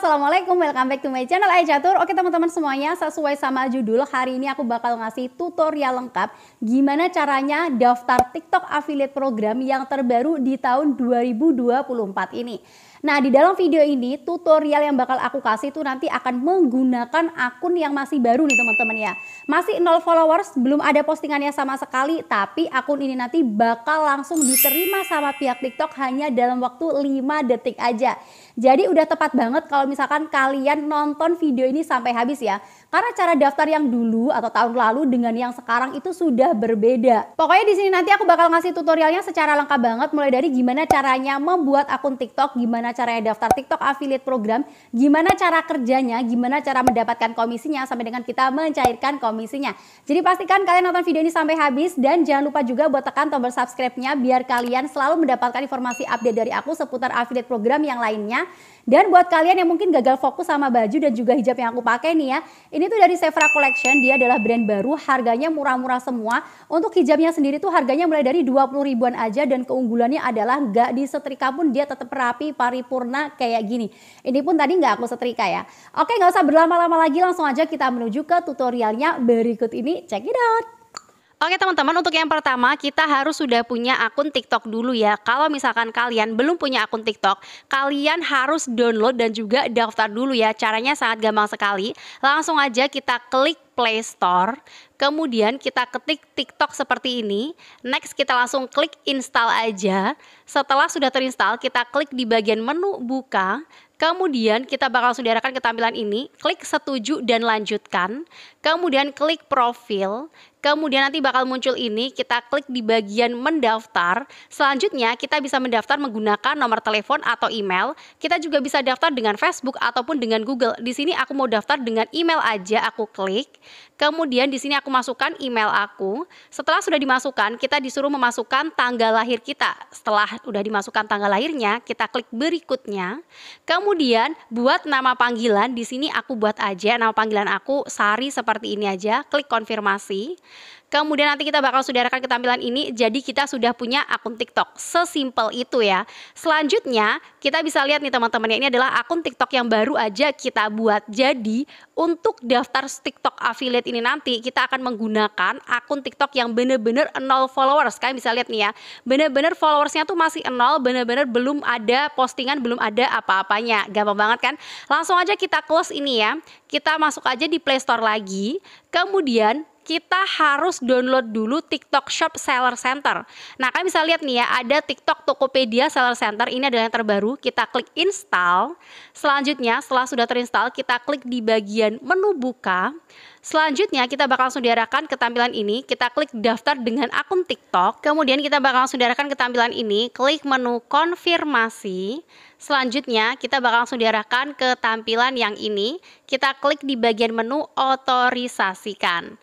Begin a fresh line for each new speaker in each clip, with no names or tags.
Assalamualaikum, welcome back to my channel Catur. Oke teman-teman semuanya, sesuai sama judul Hari ini aku bakal ngasih tutorial lengkap Gimana caranya daftar TikTok Affiliate Program yang terbaru di tahun 2024 ini Nah, di dalam video ini tutorial yang bakal aku kasih itu nanti akan menggunakan akun yang masih baru nih teman-teman ya. Masih nol followers, belum ada postingannya sama sekali, tapi akun ini nanti bakal langsung diterima sama pihak TikTok hanya dalam waktu 5 detik aja. Jadi udah tepat banget kalau misalkan kalian nonton video ini sampai habis ya. Karena cara daftar yang dulu atau tahun lalu dengan yang sekarang itu sudah berbeda. Pokoknya di sini nanti aku bakal ngasih tutorialnya secara lengkap banget mulai dari gimana caranya membuat akun TikTok, gimana caranya daftar TikTok affiliate program, gimana cara kerjanya, gimana cara mendapatkan komisinya sampai dengan kita mencairkan komisinya. Jadi pastikan kalian nonton video ini sampai habis dan jangan lupa juga buat tekan tombol subscribe-nya biar kalian selalu mendapatkan informasi update dari aku seputar affiliate program yang lainnya dan buat kalian yang mungkin gagal fokus sama baju dan juga hijab yang aku pakai nih ya, ini tuh dari Sephora Collection, dia adalah brand baru, harganya murah-murah semua. Untuk hijabnya sendiri tuh harganya mulai dari 20 ribuan aja dan keunggulannya adalah nggak disetrika pun dia tetap rapi, paripurna kayak gini. Ini pun tadi nggak aku setrika ya. Oke nggak usah berlama-lama lagi, langsung aja kita menuju ke tutorialnya berikut ini. Check it out! Oke teman-teman, untuk yang pertama kita harus sudah punya akun TikTok dulu ya. Kalau misalkan kalian belum punya akun TikTok, kalian harus download dan juga daftar dulu ya. Caranya sangat gampang sekali. Langsung aja kita klik Play Store, kemudian kita ketik TikTok seperti ini. Next kita langsung klik install aja. Setelah sudah terinstall, kita klik di bagian menu buka, Kemudian kita bakal sudah ke tampilan ini, klik setuju dan lanjutkan. Kemudian klik profil. Kemudian nanti bakal muncul ini, kita klik di bagian mendaftar. Selanjutnya kita bisa mendaftar menggunakan nomor telepon atau email. Kita juga bisa daftar dengan Facebook ataupun dengan Google. Di sini aku mau daftar dengan email aja, aku klik. Kemudian di sini aku masukkan email aku. Setelah sudah dimasukkan, kita disuruh memasukkan tanggal lahir kita. Setelah sudah dimasukkan tanggal lahirnya, kita klik berikutnya. Kemudian buat nama panggilan, di sini aku buat aja nama panggilan aku Sari seperti ini aja, klik konfirmasi. Kemudian nanti kita bakal sudah saudarakan ketampilan ini jadi kita sudah punya akun TikTok. Sesimpel itu ya. Selanjutnya kita bisa lihat nih teman-teman ya ini adalah akun TikTok yang baru aja kita buat. Jadi untuk daftar TikTok affiliate ini nanti kita akan menggunakan akun TikTok yang bener-bener nol followers. Kalian bisa lihat nih ya. Bener-bener followersnya tuh masih nol, bener-bener belum ada postingan, belum ada apa-apanya. Gampang banget kan? Langsung aja kita close ini ya. Kita masuk aja di Play Store lagi. Kemudian kita harus download dulu TikTok Shop Seller Center. Nah, kalian bisa lihat nih ya, ada TikTok Tokopedia Seller Center. Ini adalah yang terbaru. Kita klik install. Selanjutnya, setelah sudah terinstall, kita klik di bagian menu buka. Selanjutnya, kita bakal langsung diarahkan ke tampilan ini. Kita klik daftar dengan akun TikTok. Kemudian kita bakal langsung diarahkan ke tampilan ini. Klik menu konfirmasi. Selanjutnya, kita bakal langsung diarahkan ke tampilan yang ini. Kita klik di bagian menu otorisasikan.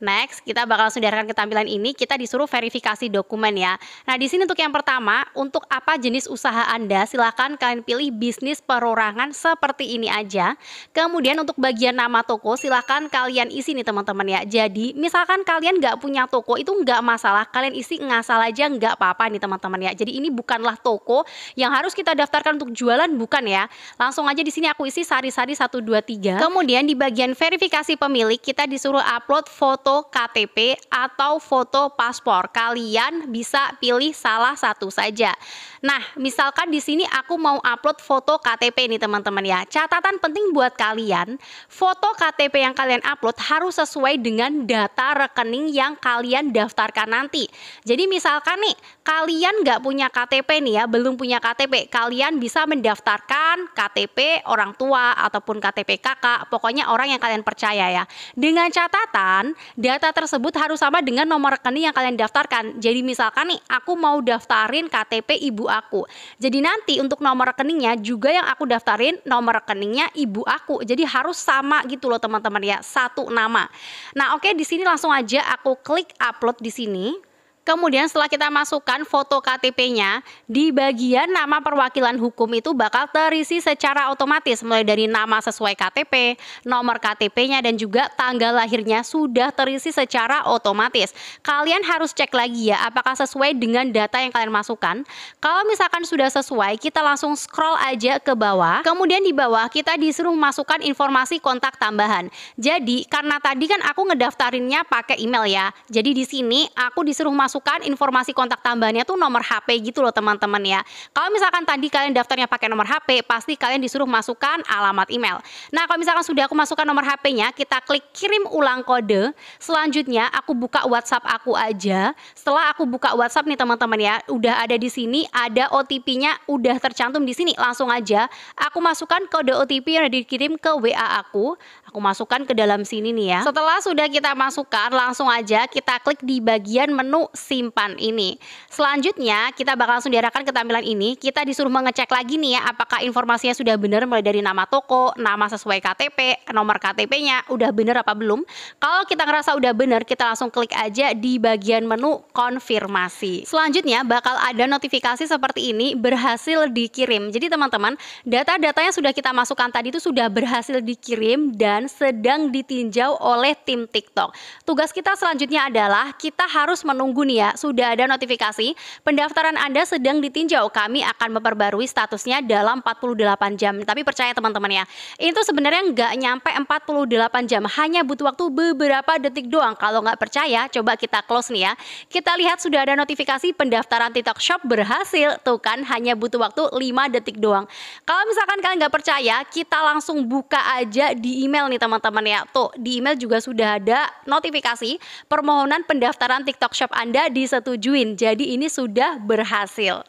Next, kita bakal langsung diarahkan ke tampilan ini. Kita disuruh verifikasi dokumen ya. Nah, di sini untuk yang pertama, untuk apa jenis usaha Anda, silahkan kalian pilih bisnis perorangan seperti ini aja. Kemudian untuk bagian nama toko, silahkan kalian isi nih teman-teman ya. Jadi, misalkan kalian nggak punya toko, itu nggak masalah. Kalian isi ngasal aja nggak apa-apa nih teman-teman ya. Jadi, ini bukanlah toko yang harus kita daftarkan untuk jualan, bukan ya. Langsung aja di sini aku isi sari-sari 123. Kemudian di bagian verifikasi pemilik, kita disuruh upload foto foto KTP atau foto paspor. Kalian bisa pilih salah satu saja. Nah, misalkan di sini aku mau upload foto KTP nih teman-teman ya. Catatan penting buat kalian, foto KTP yang kalian upload harus sesuai dengan data rekening yang kalian daftarkan nanti. Jadi misalkan nih, kalian nggak punya KTP nih ya, belum punya KTP, kalian bisa mendaftarkan KTP orang tua ataupun KTP kakak, pokoknya orang yang kalian percaya ya. Dengan catatan data tersebut harus sama dengan nomor rekening yang kalian daftarkan. Jadi misalkan nih aku mau daftarin KTP ibu aku. Jadi nanti untuk nomor rekeningnya juga yang aku daftarin nomor rekeningnya ibu aku. Jadi harus sama gitu loh teman-teman ya, satu nama. Nah, oke di sini langsung aja aku klik upload di sini. Kemudian setelah kita masukkan foto KTP-nya, di bagian nama perwakilan hukum itu bakal terisi secara otomatis mulai dari nama sesuai KTP, nomor KTP-nya dan juga tanggal lahirnya sudah terisi secara otomatis. Kalian harus cek lagi ya apakah sesuai dengan data yang kalian masukkan. Kalau misalkan sudah sesuai, kita langsung scroll aja ke bawah. Kemudian di bawah kita disuruh masukkan informasi kontak tambahan. Jadi karena tadi kan aku ngedaftarinnya pakai email ya. Jadi di sini aku disuruh masuk masukkan informasi kontak tambahannya tuh nomor HP gitu loh teman-teman ya. Kalau misalkan tadi kalian daftarnya pakai nomor HP, pasti kalian disuruh masukkan alamat email. Nah, kalau misalkan sudah aku masukkan nomor HP-nya, kita klik kirim ulang kode. Selanjutnya aku buka WhatsApp aku aja. Setelah aku buka WhatsApp nih teman-teman ya, udah ada di sini, ada OTP-nya udah tercantum di sini. Langsung aja aku masukkan kode OTP yang dikirim ke WA aku. Aku masukkan ke dalam sini nih ya. Setelah sudah kita masukkan, langsung aja kita klik di bagian menu simpan ini. Selanjutnya, kita bakal langsung diarahkan ke tampilan ini. Kita disuruh mengecek lagi nih ya, apakah informasinya sudah benar mulai dari nama toko, nama sesuai KTP, nomor KTP-nya, udah benar apa belum. Kalau kita ngerasa udah benar, kita langsung klik aja di bagian menu konfirmasi. Selanjutnya, bakal ada notifikasi seperti ini berhasil dikirim. Jadi teman-teman, data-data yang sudah kita masukkan tadi itu sudah berhasil dikirim dan korban sedang ditinjau oleh tim TikTok. Tugas kita selanjutnya adalah kita harus menunggu nih ya, sudah ada notifikasi pendaftaran Anda sedang ditinjau. Kami akan memperbarui statusnya dalam 48 jam. Tapi percaya teman-teman ya, itu sebenarnya nggak nyampe 48 jam, hanya butuh waktu beberapa detik doang. Kalau nggak percaya, coba kita close nih ya. Kita lihat sudah ada notifikasi pendaftaran TikTok Shop berhasil. Tuh kan, hanya butuh waktu 5 detik doang. Kalau misalkan kalian nggak percaya, kita langsung buka aja di email nih teman-teman ya. Tuh, di email juga sudah ada notifikasi permohonan pendaftaran TikTok Shop Anda disetujuin. Jadi ini sudah berhasil.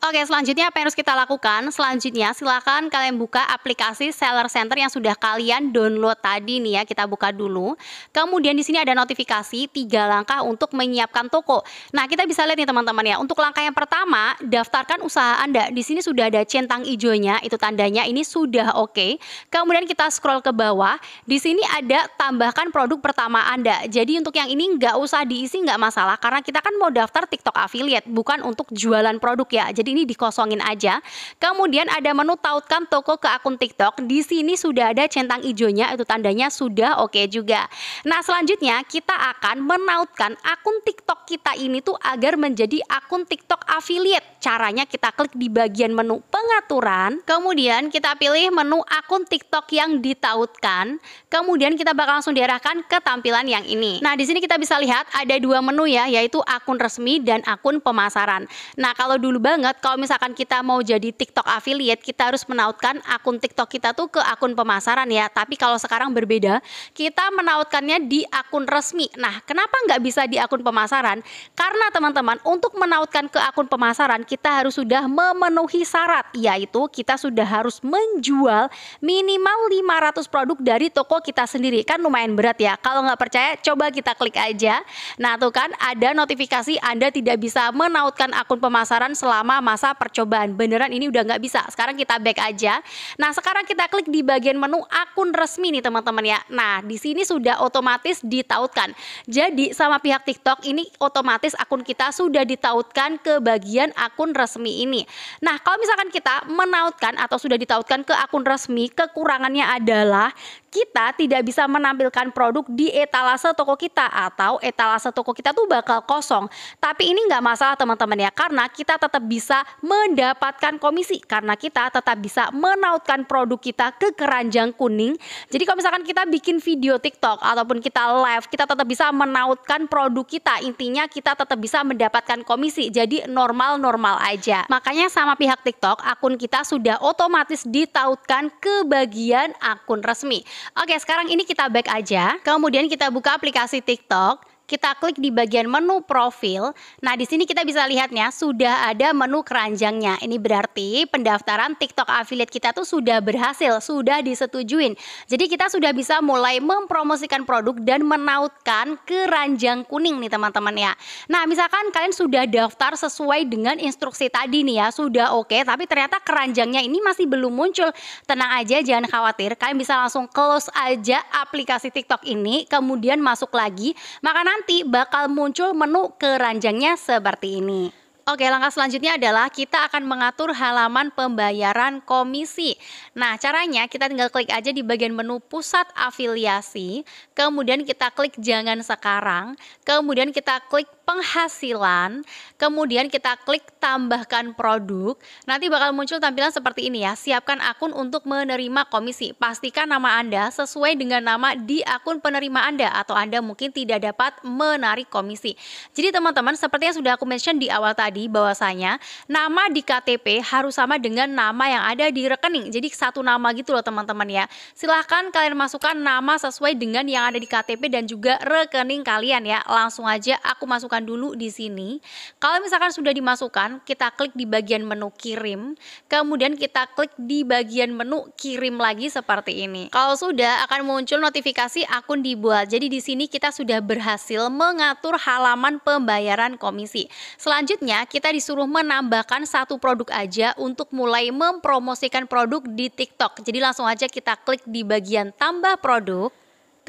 Oke, selanjutnya apa yang harus kita lakukan? Selanjutnya silakan kalian buka aplikasi Seller Center yang sudah kalian download tadi nih ya, kita buka dulu. Kemudian di sini ada notifikasi tiga langkah untuk menyiapkan toko. Nah, kita bisa lihat nih teman-teman ya. Untuk langkah yang pertama, daftarkan usaha Anda. Di sini sudah ada centang hijaunya, itu tandanya ini sudah oke. Okay. Kemudian kita scroll ke bawah, di sini ada tambahkan produk pertama Anda. Jadi untuk yang ini nggak usah diisi nggak masalah karena kita kan mau daftar TikTok affiliate, bukan untuk jualan produk ya. Jadi ini dikosongin aja. Kemudian ada menu tautkan toko ke akun TikTok. Di sini sudah ada centang hijaunya itu tandanya sudah oke okay juga. Nah, selanjutnya kita akan menautkan akun TikTok kita ini tuh agar menjadi akun TikTok affiliate. Caranya kita klik di bagian menu pengaturan, kemudian kita pilih menu akun TikTok yang ditautkan. Kemudian kita bakal langsung diarahkan ke tampilan yang ini. Nah, di sini kita bisa lihat ada dua menu ya, yaitu akun resmi dan akun pemasaran. Nah, kalau dulu banget kalau misalkan kita mau jadi TikTok affiliate, kita harus menautkan akun TikTok kita tuh ke akun pemasaran ya. Tapi kalau sekarang berbeda, kita menautkannya di akun resmi. Nah, kenapa nggak bisa di akun pemasaran? Karena teman-teman, untuk menautkan ke akun pemasaran, kita harus sudah memenuhi syarat, yaitu kita sudah harus menjual minimal 500 produk dari toko kita sendiri. Kan lumayan berat ya. Kalau nggak percaya, coba kita klik aja. Nah, tuh kan ada notifikasi Anda tidak bisa menautkan akun pemasaran selama masa percobaan. Beneran ini udah nggak bisa. Sekarang kita back aja. Nah sekarang kita klik di bagian menu akun resmi nih teman-teman ya. Nah di sini sudah otomatis ditautkan. Jadi sama pihak TikTok ini otomatis akun kita sudah ditautkan ke bagian akun resmi ini. Nah kalau misalkan kita menautkan atau sudah ditautkan ke akun resmi kekurangannya adalah kita tidak bisa menampilkan produk di etalase toko kita atau etalase toko kita tuh bakal kosong. Tapi ini nggak masalah teman-teman ya karena kita tetap bisa mendapatkan komisi karena kita tetap bisa menautkan produk kita ke keranjang kuning. Jadi kalau misalkan kita bikin video TikTok ataupun kita live, kita tetap bisa menautkan produk kita. Intinya kita tetap bisa mendapatkan komisi. Jadi normal-normal aja. Makanya sama pihak TikTok akun kita sudah otomatis ditautkan ke bagian akun resmi. Oke, sekarang ini kita back aja. Kemudian kita buka aplikasi TikTok kita klik di bagian menu profil. Nah, di sini kita bisa lihatnya sudah ada menu keranjangnya. Ini berarti pendaftaran TikTok affiliate kita tuh sudah berhasil, sudah disetujuin. Jadi kita sudah bisa mulai mempromosikan produk dan menautkan keranjang kuning nih teman-teman ya. Nah, misalkan kalian sudah daftar sesuai dengan instruksi tadi nih ya, sudah oke, okay, tapi ternyata keranjangnya ini masih belum muncul. Tenang aja, jangan khawatir. Kalian bisa langsung close aja aplikasi TikTok ini, kemudian masuk lagi. Maka nanti bakal muncul menu keranjangnya seperti ini. Oke, langkah selanjutnya adalah kita akan mengatur halaman pembayaran komisi. Nah, caranya kita tinggal klik aja di bagian menu pusat afiliasi, kemudian kita klik jangan sekarang, kemudian kita klik penghasilan, kemudian kita klik tambahkan produk. Nanti bakal muncul tampilan seperti ini ya, siapkan akun untuk menerima komisi. Pastikan nama Anda sesuai dengan nama di akun penerima Anda atau Anda mungkin tidak dapat menarik komisi. Jadi teman-teman, seperti yang sudah aku mention di awal tadi, tadi bahwasanya nama di KTP harus sama dengan nama yang ada di rekening. Jadi satu nama gitu loh teman-teman ya. Silahkan kalian masukkan nama sesuai dengan yang ada di KTP dan juga rekening kalian ya. Langsung aja aku masukkan dulu di sini. Kalau misalkan sudah dimasukkan, kita klik di bagian menu kirim. Kemudian kita klik di bagian menu kirim lagi seperti ini. Kalau sudah akan muncul notifikasi akun dibuat. Jadi di sini kita sudah berhasil mengatur halaman pembayaran komisi. Selanjutnya kita disuruh menambahkan satu produk aja untuk mulai mempromosikan produk di TikTok. Jadi langsung aja kita klik di bagian tambah produk.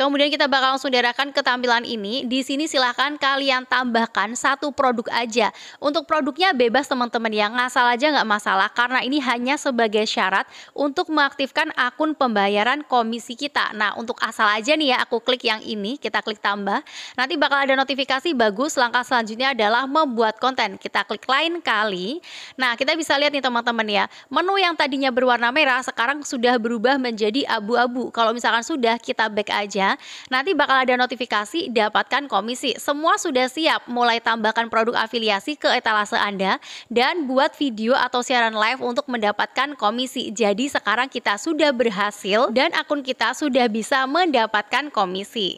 Kemudian kita bakal langsung diarahkan ke tampilan ini. Di sini silahkan kalian tambahkan satu produk aja. Untuk produknya bebas teman-teman ya, ngasal aja nggak masalah karena ini hanya sebagai syarat untuk mengaktifkan akun pembayaran komisi kita. Nah untuk asal aja nih ya, aku klik yang ini, kita klik tambah. Nanti bakal ada notifikasi bagus, langkah selanjutnya adalah membuat konten. Kita klik lain kali. Nah kita bisa lihat nih teman-teman ya, menu yang tadinya berwarna merah sekarang sudah berubah menjadi abu-abu. Kalau misalkan sudah kita back aja, Nanti bakal ada notifikasi dapatkan komisi. Semua sudah siap mulai tambahkan produk afiliasi ke etalase Anda dan buat video atau siaran live untuk mendapatkan komisi. Jadi sekarang kita sudah berhasil dan akun kita sudah bisa mendapatkan komisi.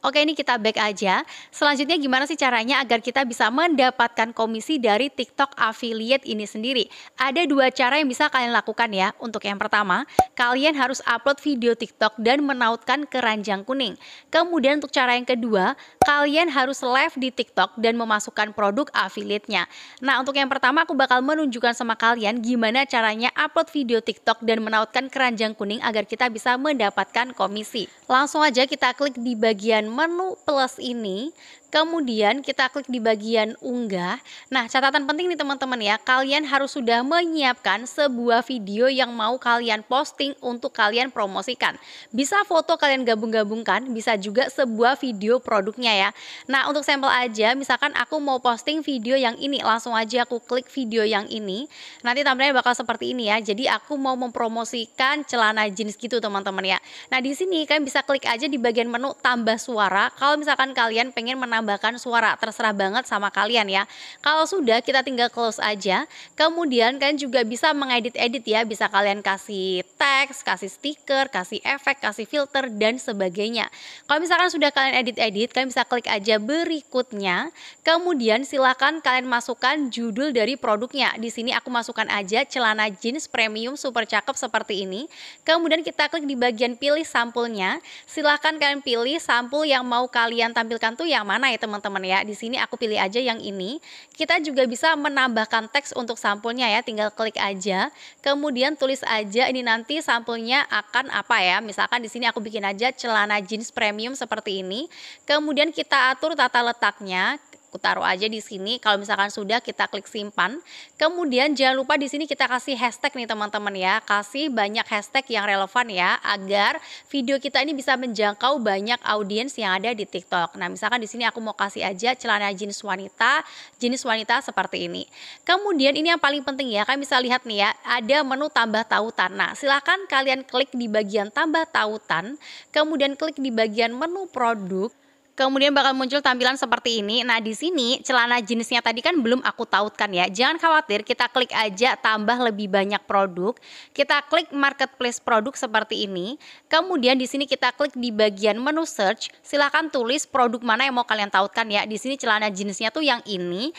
Oke, ini kita back aja. Selanjutnya gimana sih caranya agar kita bisa mendapatkan komisi dari TikTok affiliate ini sendiri? Ada dua cara yang bisa kalian lakukan ya. Untuk yang pertama, kalian harus upload video TikTok dan menautkan keranjang kuning. Kemudian untuk cara yang kedua, kalian harus live di TikTok dan memasukkan produk affiliate-nya. Nah, untuk yang pertama aku bakal menunjukkan sama kalian gimana caranya upload video TikTok dan menautkan keranjang kuning agar kita bisa mendapatkan komisi. Langsung aja kita klik di bagian menu plus ini Kemudian kita klik di bagian unggah. Nah, catatan penting nih teman-teman ya, kalian harus sudah menyiapkan sebuah video yang mau kalian posting untuk kalian promosikan. Bisa foto kalian gabung-gabungkan, bisa juga sebuah video produknya ya. Nah, untuk sampel aja, misalkan aku mau posting video yang ini, langsung aja aku klik video yang ini. Nanti tampilannya bakal seperti ini ya. Jadi aku mau mempromosikan celana jeans gitu teman-teman ya. Nah, di sini kalian bisa klik aja di bagian menu tambah suara kalau misalkan kalian pengen menambah menambahkan suara terserah banget sama kalian ya. Kalau sudah kita tinggal close aja. Kemudian kalian juga bisa mengedit-edit ya, bisa kalian kasih teks, kasih stiker, kasih efek, kasih filter dan sebagainya. Kalau misalkan sudah kalian edit-edit, kalian bisa klik aja berikutnya. Kemudian silahkan kalian masukkan judul dari produknya. Di sini aku masukkan aja celana jeans premium super cakep seperti ini. Kemudian kita klik di bagian pilih sampulnya. Silahkan kalian pilih sampul yang mau kalian tampilkan tuh yang mana ya teman-teman ya. Di sini aku pilih aja yang ini. Kita juga bisa menambahkan teks untuk sampulnya ya, tinggal klik aja. Kemudian tulis aja ini nanti sampulnya akan apa ya. Misalkan di sini aku bikin aja celana jeans premium seperti ini. Kemudian kita atur tata letaknya, aku taruh aja di sini. Kalau misalkan sudah kita klik simpan. Kemudian jangan lupa di sini kita kasih hashtag nih teman-teman ya. Kasih banyak hashtag yang relevan ya agar video kita ini bisa menjangkau banyak audiens yang ada di TikTok. Nah, misalkan di sini aku mau kasih aja celana jeans wanita, jenis wanita seperti ini. Kemudian ini yang paling penting ya, kalian bisa lihat nih ya, ada menu tambah tautan. Nah, silahkan kalian klik di bagian tambah tautan, kemudian klik di bagian menu produk Kemudian bakal muncul tampilan seperti ini. Nah, di sini celana jenisnya tadi kan belum aku tautkan ya. Jangan khawatir, kita klik aja tambah lebih banyak produk. Kita klik marketplace produk seperti ini. Kemudian di sini kita klik di bagian menu search. Silahkan tulis produk mana yang mau kalian tautkan ya. Di sini celana jenisnya tuh yang ini.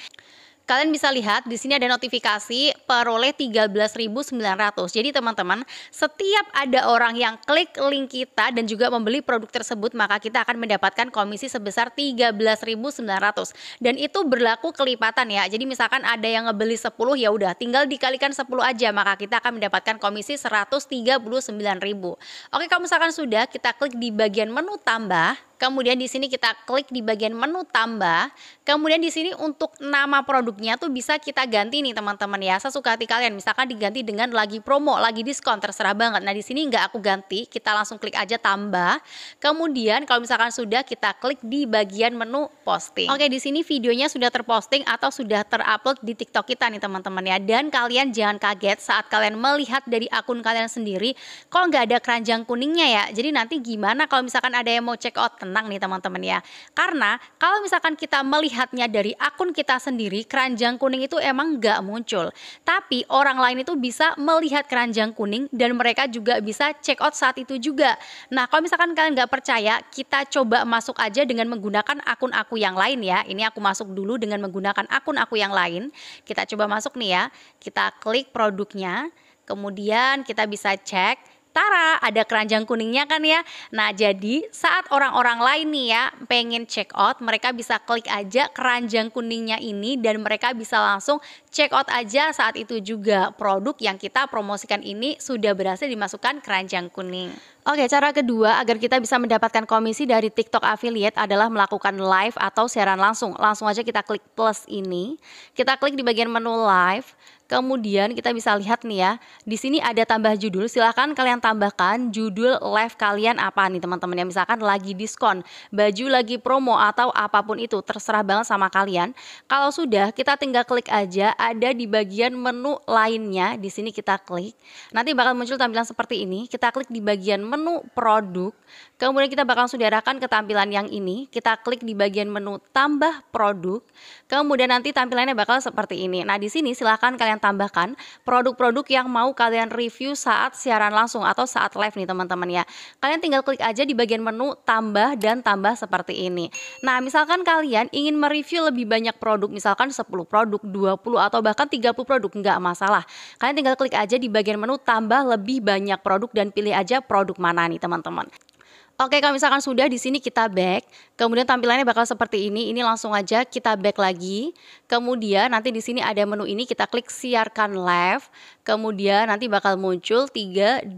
Kalian bisa lihat di sini ada notifikasi peroleh 13.900. Jadi teman-teman, setiap ada orang yang klik link kita dan juga membeli produk tersebut, maka kita akan mendapatkan komisi sebesar 13.900. Dan itu berlaku kelipatan ya. Jadi misalkan ada yang ngebeli 10 ya udah tinggal dikalikan 10 aja maka kita akan mendapatkan komisi 139.000. Oke, kalau misalkan sudah kita klik di bagian menu tambah Kemudian di sini kita klik di bagian menu tambah. Kemudian di sini untuk nama produknya tuh bisa kita ganti nih teman-teman ya. Suka hati kalian. Misalkan diganti dengan lagi promo, lagi diskon, terserah banget. Nah, di sini nggak aku ganti, kita langsung klik aja tambah. Kemudian kalau misalkan sudah kita klik di bagian menu posting. Oke, di sini videonya sudah terposting atau sudah terupload di TikTok kita nih teman-teman ya. Dan kalian jangan kaget saat kalian melihat dari akun kalian sendiri kok nggak ada keranjang kuningnya ya. Jadi nanti gimana kalau misalkan ada yang mau check out tenang nih teman-teman ya. Karena kalau misalkan kita melihatnya dari akun kita sendiri, keranjang kuning itu emang gak muncul. Tapi orang lain itu bisa melihat keranjang kuning dan mereka juga bisa check out saat itu juga. Nah kalau misalkan kalian nggak percaya, kita coba masuk aja dengan menggunakan akun aku yang lain ya. Ini aku masuk dulu dengan menggunakan akun aku yang lain. Kita coba masuk nih ya. Kita klik produknya, kemudian kita bisa cek Tara, ada keranjang kuningnya kan ya. Nah, jadi saat orang-orang lain nih ya pengen check out, mereka bisa klik aja keranjang kuningnya ini dan mereka bisa langsung check out aja saat itu juga produk yang kita promosikan ini sudah berhasil dimasukkan keranjang kuning. Oke, cara kedua agar kita bisa mendapatkan komisi dari TikTok affiliate adalah melakukan live atau siaran langsung. Langsung aja kita klik plus ini. Kita klik di bagian menu live. Kemudian kita bisa lihat nih ya, di sini ada tambah judul. Silahkan kalian tambahkan judul live kalian apa nih teman-teman. Ya misalkan lagi diskon, baju lagi promo atau apapun itu terserah banget sama kalian. Kalau sudah kita tinggal klik aja ada di bagian menu lainnya. Di sini kita klik. Nanti bakal muncul tampilan seperti ini. Kita klik di bagian menu produk. Kemudian kita bakal sudarakan ke tampilan yang ini. Kita klik di bagian menu tambah produk. Kemudian nanti tampilannya bakal seperti ini. Nah di sini silahkan kalian tambahkan produk-produk yang mau kalian review saat siaran langsung atau saat live nih teman-teman ya. Kalian tinggal klik aja di bagian menu tambah dan tambah seperti ini. Nah, misalkan kalian ingin mereview lebih banyak produk, misalkan 10 produk, 20 atau bahkan 30 produk, nggak masalah. Kalian tinggal klik aja di bagian menu tambah lebih banyak produk dan pilih aja produk mana nih teman-teman. Oke, kalau misalkan sudah di sini kita back. Kemudian tampilannya bakal seperti ini. Ini langsung aja kita back lagi. Kemudian nanti di sini ada menu ini kita klik siarkan live. Kemudian nanti bakal muncul 3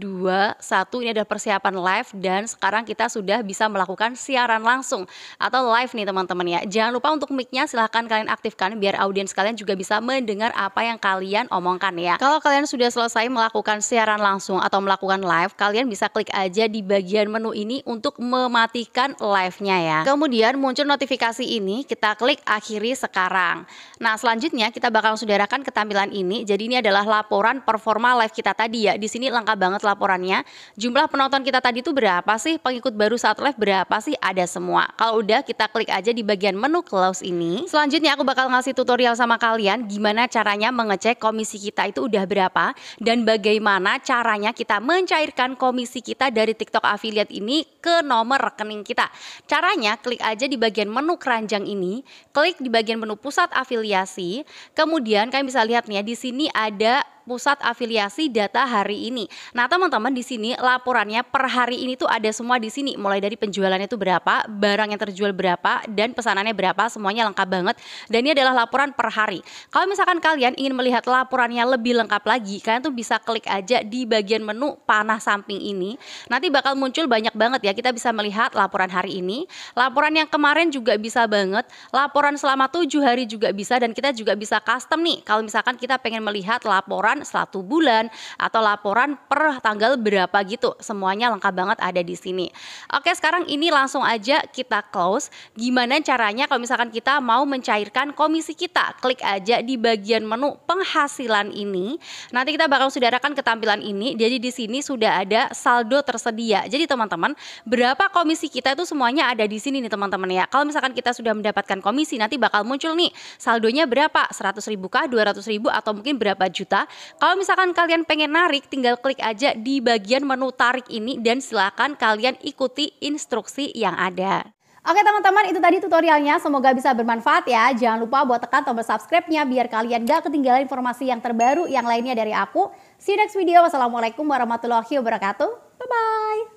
2 1 ini adalah persiapan live dan sekarang kita sudah bisa melakukan siaran langsung atau live nih teman-teman ya. Jangan lupa untuk mic-nya silahkan kalian aktifkan biar audiens kalian juga bisa mendengar apa yang kalian omongkan ya. Kalau kalian sudah selesai melakukan siaran langsung atau melakukan live, kalian bisa klik aja di bagian menu ini untuk mematikan live-nya ya kemudian muncul notifikasi ini, kita klik akhiri sekarang. Nah, selanjutnya kita bakal saudarakan tampilan ini. Jadi ini adalah laporan performa live kita tadi ya. Di sini lengkap banget laporannya. Jumlah penonton kita tadi itu berapa sih? Pengikut baru saat live berapa sih? Ada semua. Kalau udah kita klik aja di bagian menu close ini. Selanjutnya aku bakal ngasih tutorial sama kalian gimana caranya mengecek komisi kita itu udah berapa dan bagaimana caranya kita mencairkan komisi kita dari TikTok affiliate ini ke nomor rekening kita. Caranya klik aja di bagian menu keranjang ini, klik di bagian menu pusat afiliasi. Kemudian kalian bisa lihat nih ya di sini ada pusat afiliasi data hari ini. Nah, teman-teman di sini laporannya per hari ini tuh ada semua di sini, mulai dari penjualannya itu berapa, barang yang terjual berapa, dan pesanannya berapa, semuanya lengkap banget. Dan ini adalah laporan per hari. Kalau misalkan kalian ingin melihat laporannya lebih lengkap lagi, kalian tuh bisa klik aja di bagian menu panah samping ini. Nanti bakal muncul banyak banget ya, kita bisa melihat laporan hari ini, laporan yang kemarin juga bisa banget, laporan selama tujuh hari juga bisa, dan kita juga bisa custom nih. Kalau misalkan kita pengen melihat laporan laporan satu bulan atau laporan per tanggal berapa gitu. Semuanya lengkap banget ada di sini. Oke, sekarang ini langsung aja kita close. Gimana caranya kalau misalkan kita mau mencairkan komisi kita? Klik aja di bagian menu penghasilan ini. Nanti kita bakal ke tampilan ini. Jadi di sini sudah ada saldo tersedia. Jadi teman-teman, berapa komisi kita itu semuanya ada di sini nih teman-teman ya. Kalau misalkan kita sudah mendapatkan komisi nanti bakal muncul nih saldonya berapa? 100 ribu kah, 200 ribu atau mungkin berapa juta? Kalau misalkan kalian pengen narik tinggal klik aja di bagian menu tarik ini dan silahkan kalian ikuti instruksi yang ada. Oke teman-teman itu tadi tutorialnya semoga bisa bermanfaat ya. Jangan lupa buat tekan tombol subscribe-nya biar kalian gak ketinggalan informasi yang terbaru yang lainnya dari aku. See you next video. Wassalamualaikum warahmatullahi wabarakatuh. Bye-bye.